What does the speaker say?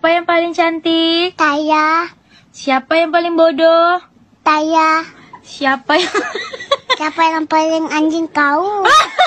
Siapa yang paling cantik? Taya. Siapa yang paling bodoh? Taya. Siapa yang Siapa yang paling anjing kau? Ah!